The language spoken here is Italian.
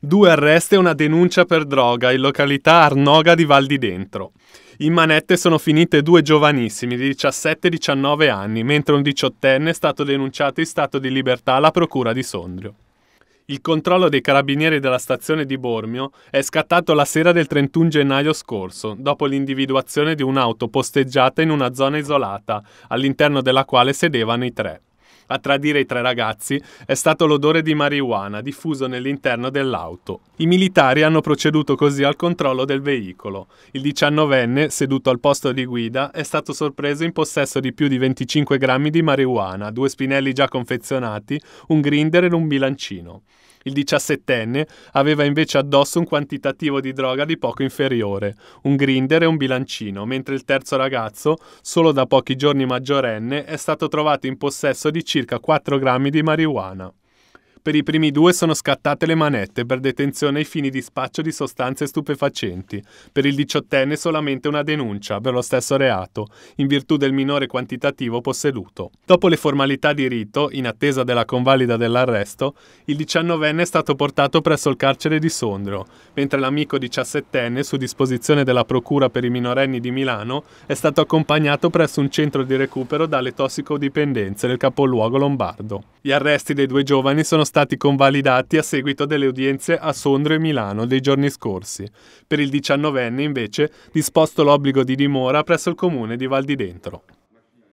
Due arresti e una denuncia per droga in località Arnoga di Val di Dentro. In manette sono finite due giovanissimi di 17 e 19 anni, mentre un diciottenne è stato denunciato in stato di libertà alla procura di Sondrio. Il controllo dei carabinieri della stazione di Bormio è scattato la sera del 31 gennaio scorso, dopo l'individuazione di un'auto posteggiata in una zona isolata, all'interno della quale sedevano i tre a tradire i tre ragazzi è stato l'odore di marijuana diffuso nell'interno dell'auto. I militari hanno proceduto così al controllo del veicolo. Il 19enne, seduto al posto di guida, è stato sorpreso in possesso di più di 25 grammi di marijuana, due spinelli già confezionati, un grinder e un bilancino il 17enne aveva invece addosso un quantitativo di droga di poco inferiore, un grinder e un bilancino, mentre il terzo ragazzo, solo da pochi giorni maggiorenne, è stato trovato in possesso di circa 4 grammi di marijuana. Per i primi due sono scattate le manette per detenzione ai fini di spaccio di sostanze stupefacenti, per il diciottenne solamente una denuncia per lo stesso reato, in virtù del minore quantitativo posseduto. Dopo le formalità di rito, in attesa della convalida dell'arresto, il diciannovenne è stato portato presso il carcere di Sondrio, mentre l'amico diciassettenne, su disposizione della Procura per i minorenni di Milano, è stato accompagnato presso un centro di recupero dalle tossicodipendenze del capoluogo lombardo. Gli arresti dei due giovani sono stati convalidati a seguito delle udienze a Sondrio e Milano dei giorni scorsi. Per il diciannovenne, invece, disposto l'obbligo di dimora presso il comune di Val di Dentro.